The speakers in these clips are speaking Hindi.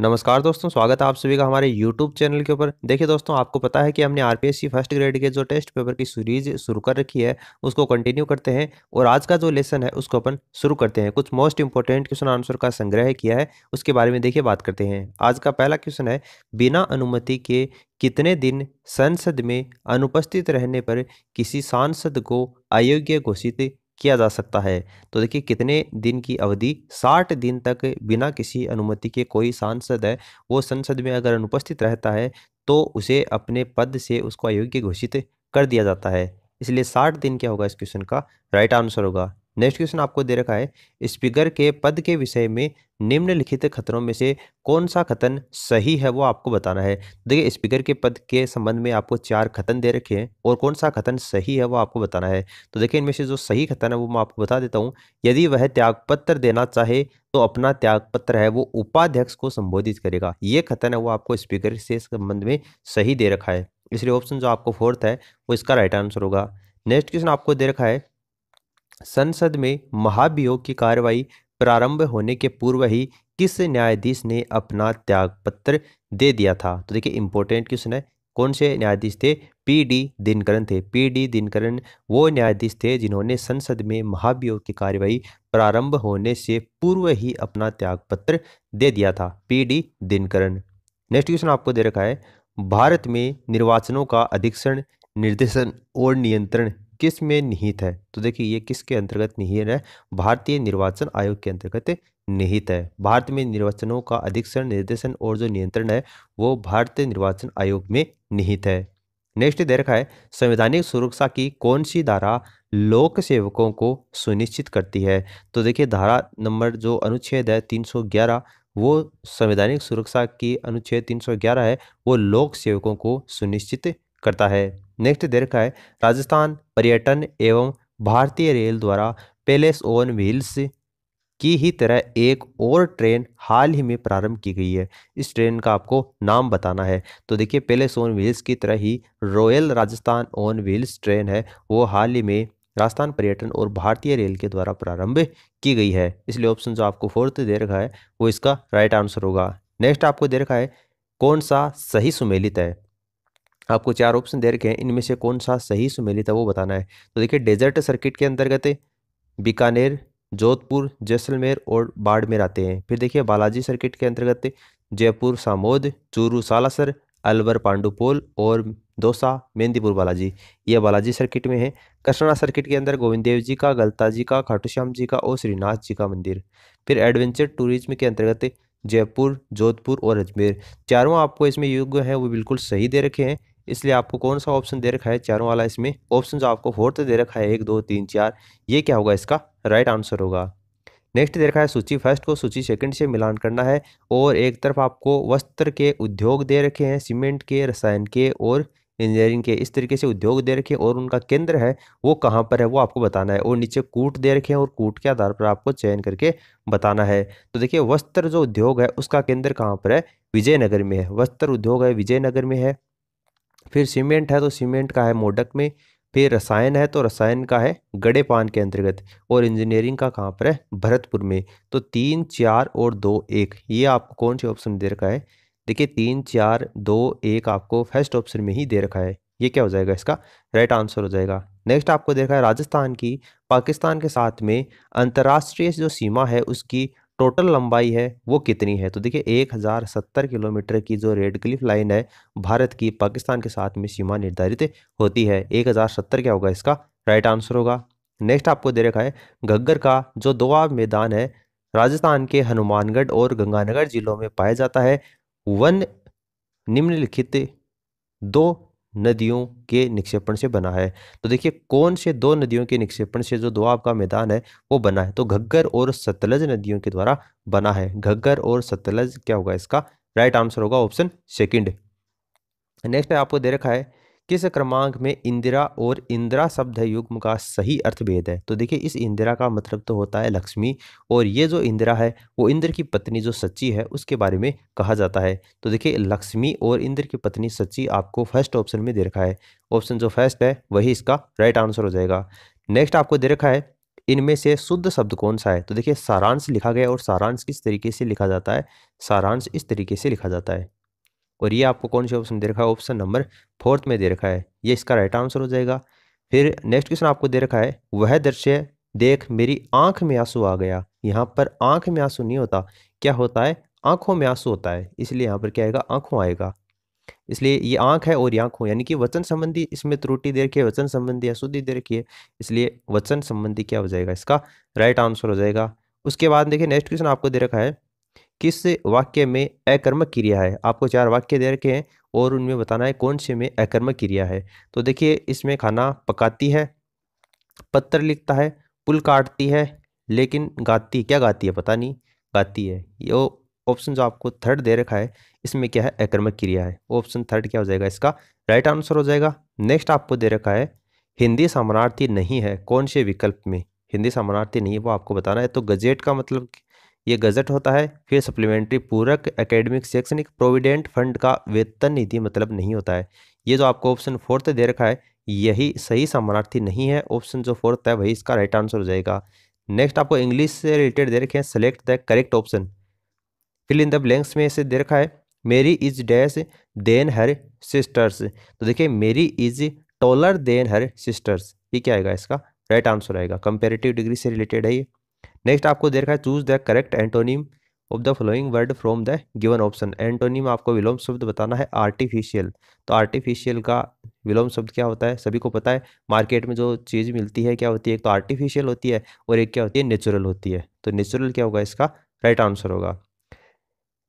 नमस्कार दोस्तों स्वागत है आप सभी का हमारे YouTube चैनल के ऊपर देखिए दोस्तों आपको पता है कि हमने आर फर्स्ट ग्रेड के जो टेस्ट पेपर की सीरीज शुरू कर रखी है उसको कंटिन्यू करते हैं और आज का जो लेसन है उसको अपन शुरू करते हैं कुछ मोस्ट इंपॉर्टेंट क्वेश्चन आंसर का संग्रह किया है उसके बारे में देखिए बात करते हैं आज का पहला क्वेश्चन है बिना अनुमति के कितने दिन संसद में अनुपस्थित रहने पर किसी सांसद को अयोग्य घोषित किया जा सकता है तो देखिए कितने दिन की अवधि 60 दिन तक बिना किसी अनुमति के कोई सांसद है वो संसद में अगर अनुपस्थित रहता है तो उसे अपने पद से उसको अयोग्य घोषित कर दिया जाता है इसलिए 60 दिन क्या होगा इस क्वेश्चन का राइट आंसर होगा नेक्स्ट क्वेश्चन आपको दे रखा है स्पीकर के पद के विषय में निम्नलिखित खतरों में से कौन सा कथन सही है वो आपको बताना है देखिए स्पीकर के पद के संबंध में आपको चार खतन दे रखे हैं और कौन सा खतन सही है वो आपको बताना है तो देखिए इनमें से जो सही खतन है वो मैं आपको बता देता हूँ यदि वह त्यागपत्र देना चाहे तो अपना त्यागपत्र है वो उपाध्यक्ष को संबोधित करेगा ये खतन है वो आपको स्पीकर से संबंध में सही दे रखा है इसलिए ऑप्शन जो आपको फोर्थ है वो इसका राइट आंसर होगा नेक्स्ट क्वेश्चन आपको दे रखा है संसद में महाभियोग की कार्रवाई प्रारंभ होने के पूर्व ही किस न्यायाधीश ने अपना त्यागपत्र दे दिया था तो देखिए इंपॉर्टेंट क्वेश्चन है कौन से न्यायाधीश थे पी डी दिनकरन थे पी डी दिनकरन वो न्यायाधीश थे जिन्होंने संसद में महाभियोग की कार्यवाही प्रारंभ होने से पूर्व ही अपना त्यागपत्र दे दिया था P D Dinakaran next question आपको दे रखा है भारत में निर्वाचनों का अधीक्षण निर्देशन और नियंत्रण किस में निहित है तो देखिए ये किसके अंतर्गत निहित है भारतीय निर्वाचन आयोग के अंतर्गत निहित है भारत में निर्वाचनों का अधिक्षण निर्देशन और जो नियंत्रण है वो भारतीय निर्वाचन आयोग में निहित है नेक्स्ट दे रखा है संवैधानिक सुरक्षा की कौन सी धारा लोक सेवकों को सुनिश्चित करती है तो देखिए धारा नंबर जो अनुच्छेद है 311 वो संवैधानिक सुरक्षा की अनुच्छेद 311 है वो लोक सेवकों को सुनिश्चित करता है नेक्स्ट दे रखा है राजस्थान पर्यटन एवं भारतीय रेल द्वारा पैलेस ऑन व्हील्स की ही तरह एक और ट्रेन हाल ही में प्रारंभ की गई है इस ट्रेन का आपको नाम बताना है तो देखिए पैलेस ऑन व्हील्स की तरह ही royal Rajasthan on wheels train है वो हाल ही में राजस्थान पर्यटन और भारतीय रेल के द्वारा प्रारंभ की गई है इसलिए ऑप्शन जो आपको फोर्थ दे रखा है वो इसका राइट आंसर होगा नेक्स्ट आपको दे रखा है कौन सा सही सुमेलित है आपको चार ऑप्शन दे रखे हैं इनमें से कौन सा सही सुमेलित है वो बताना है तो देखिए डेजर्ट सर्किट के अंतर्गत बीकानेर जोधपुर जैसलमेर और बाड़मेर आते हैं फिर देखिए बालाजी सर्किट के अंतर्गत जयपुर सामोद चूरू सालासर अलवर पांडुपोल और दौसा मेहंदीपुर बालाजी ये बालाजी सर्किट में है कृष्णा सर्किट के अंदर गोविंद देव जी का गलता जी का खाटूश्याम जी का और श्रीनाथ जी का मंदिर फिर एडवेंचर टूरिज्म के अंतर्गत जयपुर जोधपुर और अजमेर चारों आपको इसमें योग्य हैं वो बिल्कुल सही दे रखे हैं इसलिए आपको कौन सा ऑप्शन दे रखा है चारों वाला इसमें ऑप्शन जो आपको फोर्थ तो दे रखा है एक दो तीन चार ये क्या होगा इसका राइट आंसर होगा नेक्स्ट दे रखा है सूची फर्स्ट को सूची सेकंड से मिलान करना है और एक तरफ आपको वस्त्र के उद्योग दे रखे हैं सीमेंट के रसायन के और इंजीनियरिंग के इस तरीके से उद्योग दे रखे हैं और उनका केंद्र है वो कहाँ पर है वो आपको बताना है और नीचे कूट दे रखे हैं और कूट के आधार पर आपको चयन करके बताना है तो देखिए वस्त्र जो उद्योग है उसका केंद्र कहाँ पर है विजयनगर में है वस्त्र उद्योग है विजयनगर में है फिर सीमेंट है तो सीमेंट का है मोडक में फिर रसायन है तो रसायन का है पान के अंतर्गत और इंजीनियरिंग का कहाँ पर है भरतपुर में तो तीन चार और दो एक ये आपको कौन से ऑप्शन दे रखा है देखिए तीन चार दो एक आपको फर्स्ट ऑप्शन में ही दे रखा है ये क्या हो जाएगा इसका राइट आंसर हो जाएगा नेक्स्ट आपको देखा है राजस्थान की पाकिस्तान के साथ में अंतर्राष्ट्रीय जो सीमा है उसकी टोटल लंबाई है वो कितनी है तो देखिए एक हज़ार सत्तर किलोमीटर की जो रेड क्लिफ लाइन है भारत की पाकिस्तान के साथ में सीमा निर्धारित होती है एक हज़ार सत्तर क्या होगा इसका राइट आंसर होगा नेक्स्ट आपको दे रखा है घग्गर का जो दोआब मैदान है राजस्थान के हनुमानगढ़ और गंगानगर जिलों में पाया जाता है वन निम्नलिखित दो नदियों के निक्षेपण से बना है तो देखिए कौन से दो नदियों के निक्षेपण से जो दुआब का मैदान है वो बना है तो घग्गर और सतलज नदियों के द्वारा बना है घग्गर और सतलज क्या होगा इसका राइट आंसर होगा ऑप्शन सेकंड नेक्स्ट है आपको दे रखा है किस क्रमांक में इंदिरा और इंदिरा शब्द युग्म का सही अर्थ भेद है तो देखिए इस इंदिरा का मतलब तो होता है लक्ष्मी और ये जो इंदिरा है वो इंद्र की पत्नी जो सच्ची है उसके बारे में कहा जाता है तो देखिए लक्ष्मी और इंद्र की पत्नी सच्ची आपको फर्स्ट ऑप्शन में दे रखा है ऑप्शन जो फर्स्ट है वही इसका राइट आंसर हो जाएगा नेक्स्ट आपको दे रखा है इनमें से शुद्ध शब्द कौन सा है तो देखिए सारांश लिखा गया और सारांश किस तरीके से लिखा जाता है सारांश इस तरीके से लिखा जाता है और ये आपको कौन से ऑप्शन दे रखा है ऑप्शन नंबर फोर्थ में दे रखा है ये इसका राइट आंसर हो जाएगा फिर नेक्स्ट क्वेश्चन आपको दे रखा है वह दृश्य देख मेरी आंख में आंसू आ गया यहाँ पर आंख में आंसू नहीं होता क्या होता है आंखों में आंसू होता है इसलिए यहाँ पर क्या आएगा आंखों आएगा इसलिए ये आंख है और ये आंखों यानी कि वचन संबंधी इसमें त्रुटि दे रखी है वचन संबंधी अशुद्धि दे रखी है इसलिए वचन संबंधी क्या हो जाएगा इसका राइट आंसर हो जाएगा उसके बाद देखिए नेक्स्ट क्वेश्चन आपको दे रखा है किस वाक्य में अकर्मक क्रिया है आपको चार वाक्य दे रखे हैं और उनमें बताना है कौन से में अकर्मक क्रिया है तो देखिए इसमें खाना पकाती है पत्र लिखता है पुल काटती है लेकिन गाती क्या गाती है पता नहीं गाती है ये ऑप्शन जो आपको थर्ड दे रखा है इसमें क्या है अकर्मक क्रिया है ऑप्शन थर्ड क्या हो जाएगा इसका राइट आंसर हो जाएगा नेक्स्ट आपको दे रखा है हिंदी सामानार्थी नहीं है कौन से विकल्प में हिंदी सामानार्थी नहीं है वो आपको बताना है तो गजेट का मतलब ये गजट होता है फिर सप्लीमेंट्री पूरक एकेडमिक शैक्षणिक प्रोविडेंट फंड का वेतन निधि मतलब नहीं होता है ये जो आपको ऑप्शन फोर्थ दे रखा है यही सही समानार्थी नहीं है ऑप्शन जो फोर्थ है वही इसका राइट आंसर हो जाएगा नेक्स्ट आपको इंग्लिश से रिलेटेड दे रखे हैं select the correct option fill in the blanks में इसे दे रखा है Mary is dash than her sisters तो देखिए Mary is taller than her sisters ये क्या आएगा इसका राइट आंसर आएगा कंपेरेटिव डिग्री से रिलेटेड है ये नेक्स्ट आपको देखा है choose the correct antonym of the following word from the given option antonym आपको विलोम शब्द बताना है आर्टिफिशियल तो आर्टिफिशियल का विलोम शब्द क्या होता है सभी को पता है मार्केट में जो चीज़ मिलती है क्या होती है एक तो आर्टिफिशियल होती है और एक क्या होती है नेचुरल होती है तो नेचुरल क्या होगा इसका राइट आंसर होगा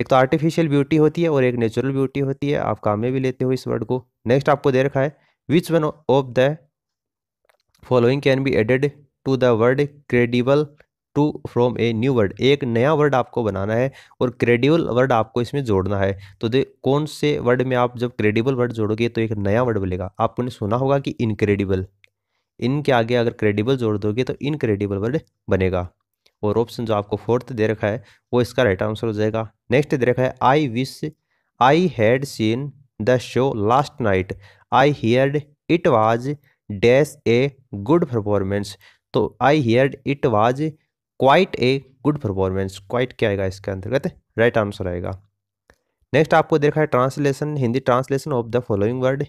एक तो आर्टिफिशियल ब्यूटी होती है और एक नेचुरल ब्यूटी होती है आप काम में भी लेते हो इस वर्ड को नेक्स्ट आपको दे रखा है which one of the following can be added to the word credible to from a new word एक नया वर्ड आपको बनाना है और क्रेडिबल वर्ड आपको इसमें जोड़ना है तो दे कौन से वर्ड में आप जब क्रेडिबल वर्ड जोड़ोगे तो एक नया वर्ड बनेगा आपने सुना होगा कि इनक्रेडिबल इनके आगे अगर क्रेडिबल जोड़ दोगे तो इनक्रेडिबल वर्ड बनेगा और ऑप्शन जो आपको फोर्थ दे रखा है वो इसका राइट आंसर हो जाएगा नेक्स्ट दे रखा है I wish I had seen the show last night I heard it was dash a good performance तो I heard it was quite a good performance quite क्या आएगा इसके अंतर्गत राइट आंसर आएगा नेक्स्ट आपको देखा है translation Hindi translation of the following word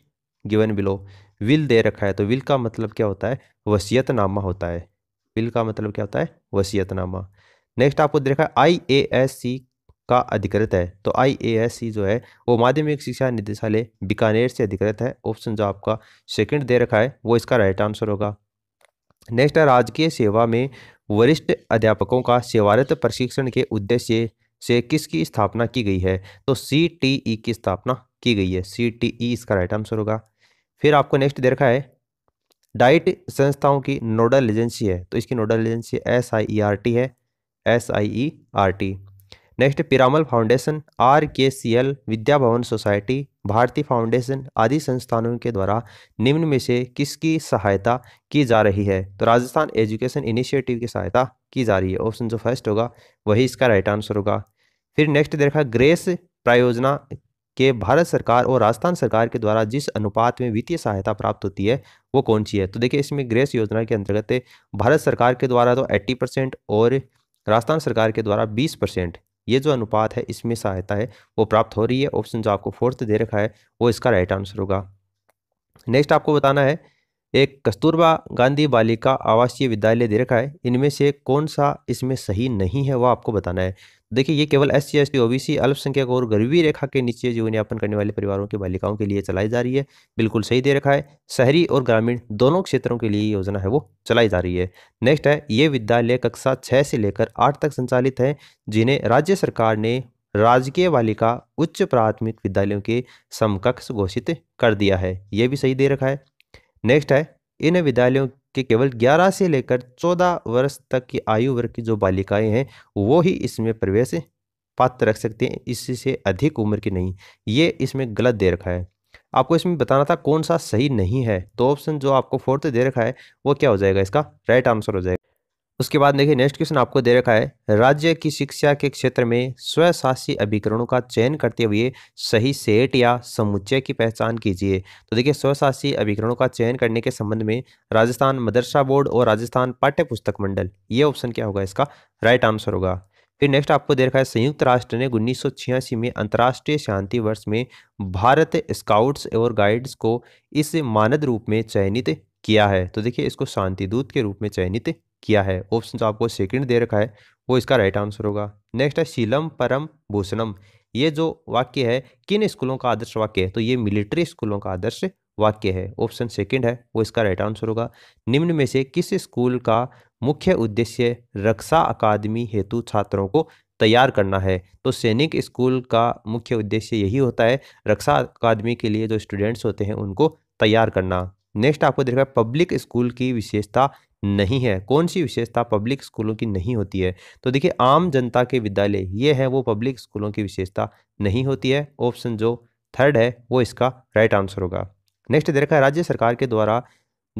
given below will दे रखा है तो विल का मतलब क्या होता है वसीयतनामा होता है विल का मतलब क्या होता है वसीयतनामा नेक्स्ट आपको देखा है आई ए एस सी का अधिकृत है तो आई ए एस सी जो है वो माध्यमिक शिक्षा निदेशालय बीकानेर से अधिकृत है ऑप्शन जो आपका सेकंड दे रखा है वो इसका राइट आंसर होगा नेक्स्ट है राजकीय सेवा में वरिष्ठ अध्यापकों का सेवारत प्रशिक्षण के उद्देश्य से किसकी स्थापना की गई है तो सी टी ई की स्थापना की गई है सी टी ई इसका राइट आंसर होगा फिर आपको नेक्स्ट दे रखा है डाइट संस्थाओं की नोडल एजेंसी है तो इसकी nodal agency S I E R T है S I E R T next Piramal foundation R K C L विद्या भवन सोसाइटी भारती फाउंडेशन आदि संस्थानों के द्वारा निम्न में से किसकी सहायता की जा रही है तो राजस्थान एजुकेशन इनिशिएटिव की सहायता की जा रही है ऑप्शन जो फर्स्ट होगा वही इसका राइट आंसर होगा फिर नेक्स्ट देखा ग्रेस प्रायोजना के भारत सरकार और राजस्थान सरकार के द्वारा जिस अनुपात में वित्तीय सहायता प्राप्त होती है वो कौन सी है तो देखिए इसमें ग्रेस योजना के अंतर्गत भारत सरकार के द्वारा तो 80 परसेंट और राजस्थान सरकार के द्वारा 20 परसेंट ये जो अनुपात है इसमें सहायता है वो प्राप्त हो रही है ऑप्शन जो आपको फोर्थ दे रखा है वो इसका राइट आंसर होगा नेक्स्ट आपको बताना है एक कस्तूरबा गांधी बालिका आवासीय विद्यालय दे रखा है इनमें से कौन सा इसमें सही नहीं है वह आपको बताना है देखिए ये केवल S C S T OBC अल्पसंख्यक और गरीबी रेखा के नीचे जीवन यापन करने वाले परिवारों की बालिकाओं के लिए चलाई जा रही है बिल्कुल सही दे रखा है शहरी और ग्रामीण दोनों क्षेत्रों के लिए योजना है वो चलाई जा रही है नेक्स्ट है ये विद्यालय कक्षा छः से लेकर आठ तक संचालित है जिन्हें राज्य सरकार ने राजकीय बालिका उच्च प्राथमिक विद्यालयों के समकक्ष घोषित कर दिया है ये भी सही दे रखा है नेक्स्ट है इन विद्यालयों कि केवल 11 से लेकर 14 वर्ष तक की आयु वर्ग की जो बालिकाएं हैं वो ही इसमें प्रवेश पात्र रख सकते हैं इससे अधिक उम्र की नहीं ये इसमें गलत दे रखा है आपको इसमें बताना था कौन सा सही नहीं है तो ऑप्शन जो आपको फोर्थ दे रखा है वो क्या हो जाएगा इसका राइट आंसर हो जाएगा उसके बाद देखिए नेक्स्ट क्वेश्चन आपको दे रखा है राज्य की शिक्षा के क्षेत्र में स्वशासी अभिकरणों का चयन करते हुए सही सेट या समुच्चय की पहचान कीजिए तो देखिए स्वशासी अभिकरणों का चयन करने के संबंध में राजस्थान मदरसा बोर्ड और राजस्थान पाठ्य पुस्तक मंडल ये ऑप्शन क्या होगा इसका राइट आंसर होगा फिर नेक्स्ट आपको दे रखा है संयुक्त राष्ट्र ने उन्नीस में अंतर्राष्ट्रीय शांति वर्ष में भारत स्काउट्स और गाइड्स को इस मानद रूप में चयनित किया है तो देखिए इसको शांति दूत के रूप में चयनित किया है ऑप्शन जो आपको सेकंड दे रखा है वो इसका राइट आंसर होगा नेक्स्ट है शीलम परम भूषणम ये जो वाक्य है किन स्कूलों का आदर्श वाक्य है तो ये मिलिट्री स्कूलों का आदर्श वाक्य है ऑप्शन सेकंड है वो इसका राइट आंसर होगा निम्न में से किस स्कूल का मुख्य उद्देश्य रक्षा अकादमी हेतु छात्रों को तैयार करना है तो सैनिक स्कूल का मुख्य उद्देश्य यही होता है रक्षा अकादमी के लिए जो स्टूडेंट्स होते हैं उनको तैयार करना नेक्स्ट आपको देखा है पब्लिक स्कूल की विशेषता नहीं है कौन सी विशेषता पब्लिक स्कूलों की नहीं होती है तो देखिए आम जनता के विद्यालय ये है वो पब्लिक स्कूलों की विशेषता नहीं होती है ऑप्शन जो थर्ड है वो इसका राइट आंसर होगा नेक्स्ट देखा राज्य सरकार के द्वारा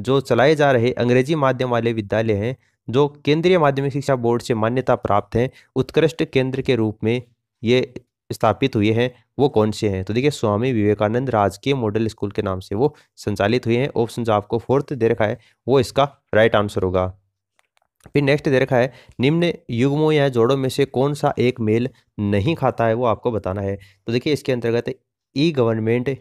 जो चलाए जा रहे अंग्रेजी माध्यम वाले विद्यालय हैं जो केंद्रीय माध्यमिक शिक्षा बोर्ड से मान्यता प्राप्त हैं उत्कृष्ट केंद्र के रूप में ये स्थापित हुए हैं वो कौन से हैं तो देखिए स्वामी विवेकानंद राजकीय मॉडल स्कूल के नाम से वो संचालित हुए हैं ऑप्शन जो आपको फोर्थ दे रखा है वो इसका राइट आंसर होगा फिर नेक्स्ट दे रखा है निम्न युग्मों या जोड़ों में से कौन सा एक मेल नहीं खाता है वो आपको बताना है तो देखिए इसके अंतर्गत ई गवर्नमेंट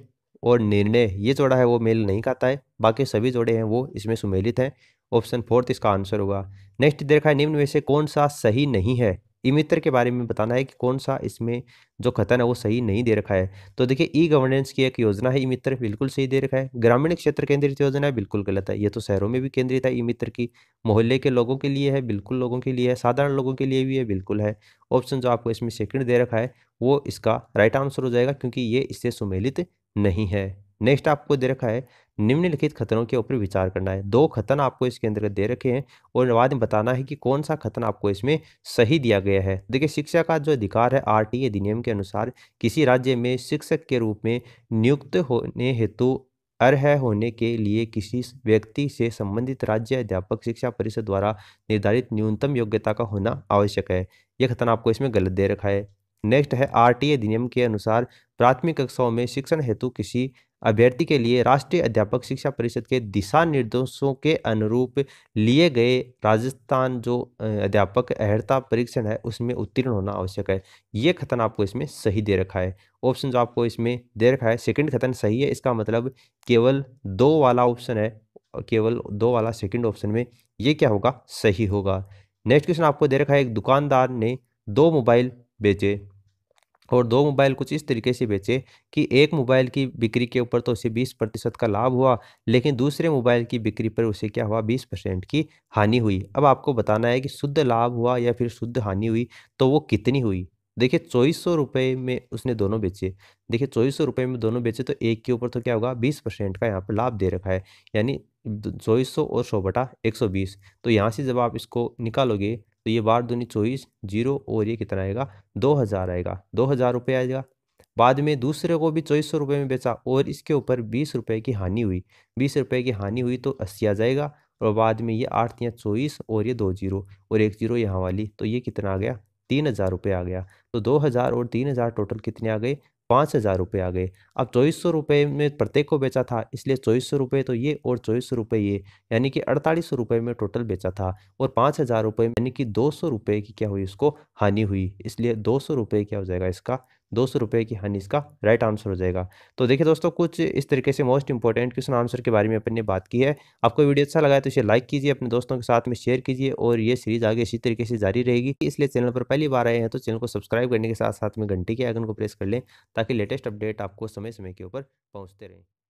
और निर्णय ये जोड़ा है वो मेल नहीं खाता है बाकी सभी जोड़े हैं वो इसमें सुमेलित हैं ऑप्शन फोर्थ इसका आंसर होगा नेक्स्ट दे रखा है निम्न में से कौन सा सही नहीं है ई मित्र के बारे में बताना है कि कौन सा इसमें जो कथन है वो सही नहीं दे रखा है तो देखिए ई गवर्नेंस की एक योजना है ई मित्र बिल्कुल सही दे रखा है ग्रामीण क्षेत्र केंद्रित योजना है बिल्कुल गलत है ये तो शहरों में भी केंद्रित है ई मित्र की मोहल्ले के लोगों के लिए है बिल्कुल लोगों के लिए है साधारण लोगों के लिए भी है बिल्कुल है ऑप्शन जो आपको इसमें सेकंड दे रखा है वो इसका राइट आंसर हो जाएगा क्योंकि ये इससे सुमेलित नहीं है नेक्स्ट आपको दे रखा है निम्नलिखित खतरों के ऊपर विचार करना है दो खतन आपको इसके अंदर दे रखे हैं और बाद में बताना है कि कौन सा खतन आपको इसमें सही दिया गया है देखिए शिक्षा का जो अधिकार है आर अधिनियम के अनुसार किसी राज्य में शिक्षक के रूप में नियुक्त होने हेतु अर्ह होने के लिए किसी व्यक्ति से संबंधित राज्य अध्यापक शिक्षा परिषद द्वारा निर्धारित न्यूनतम योग्यता का होना आवश्यक है यह खतन आपको इसमें गलत दे रखा है नेक्स्ट है आर अधिनियम के अनुसार प्राथमिक कक्षाओं में शिक्षण हेतु किसी अभ्यर्थी के लिए राष्ट्रीय अध्यापक शिक्षा परिषद के दिशा निर्देशों के अनुरूप लिए गए राजस्थान जो अध्यापक अहर्ता परीक्षण है उसमें उत्तीर्ण होना आवश्यक है ये खतन आपको इसमें सही दे रखा है ऑप्शन जो आपको इसमें दे रखा है सेकंड खतन सही है इसका मतलब केवल दो वाला ऑप्शन है केवल दो वाला सेकेंड ऑप्शन में ये क्या होगा सही होगा नेक्स्ट क्वेश्चन आपको दे रखा है एक दुकानदार ने दो मोबाइल बेचे और दो मोबाइल कुछ इस तरीके से बेचे कि एक मोबाइल की बिक्री के ऊपर तो उसे 20 प्रतिशत का लाभ हुआ लेकिन दूसरे मोबाइल की बिक्री पर उसे क्या हुआ 20 परसेंट की हानि हुई अब आपको बताना है कि शुद्ध लाभ हुआ या फिर शुद्ध हानि हुई तो वो कितनी हुई देखिए चौबीस सौ रुपये में उसने दोनों बेचे देखिए चौबीस सौ रुपये में दोनों बेचे तो एक के ऊपर तो क्या होगा बीस परसेंट का यहाँ पर लाभ दे रखा है यानी चौबीस सौ और सौ बटा एक सौ बीस तो यहाँ से जब आप इसको निकालोगे तो ये बारह दूनी चौबीस जीरो और ये कितना आएगा दो हज़ार आएगा दो हज़ार रुपये आएगा बाद में दूसरे को भी चौबीस सौ रुपये में बेचा और इसके ऊपर बीस रुपये की हानि हुई बीस रुपये की हानि हुई तो अस्सी आ जाएगा और बाद में ये आठ या चौबीस और ये दो जीरो और एक जीरो यहाँ वाली तो ये कितना आ गया तीन हज़ार रुपये आ गया तो दो हज़ार और तीन हज़ार टोटल कितने आ गए पाँच हज़ार रुपये आ गए अब चौबीस सौ रुपये में प्रत्येक को बेचा था इसलिए चौबीस सौ रुपये तो ये और चौबीस सौ रुपये ये यानी कि अड़तालीस सौ रुपये में टोटल बेचा था और पाँच हज़ार रुपये यानी कि दो सौ रुपये की क्या हुई इसको हानि हुई इसलिए दो सौ रुपये क्या हो जाएगा इसका दो सौ रुपये की हानि इसका राइट आंसर हो जाएगा तो देखिए दोस्तों कुछ इस तरीके से मोस्ट इंपॉर्टेंट क्वेश्चन आंसर के बारे में अपन ने बात की है आपको वीडियो अच्छा लगा है तो इसे लाइक कीजिए अपने दोस्तों के साथ में शेयर कीजिए और ये सीरीज आगे इसी तरीके से जारी रहेगी इसलिए चैनल पर पहली बार आए हैं तो चैनल को सब्सक्राइब करने के साथ साथ में घंटे के आइकन को प्रेस कर लें ताकि लेटेस्ट अपडेट आपको समय समय के ऊपर पहुँचते रहें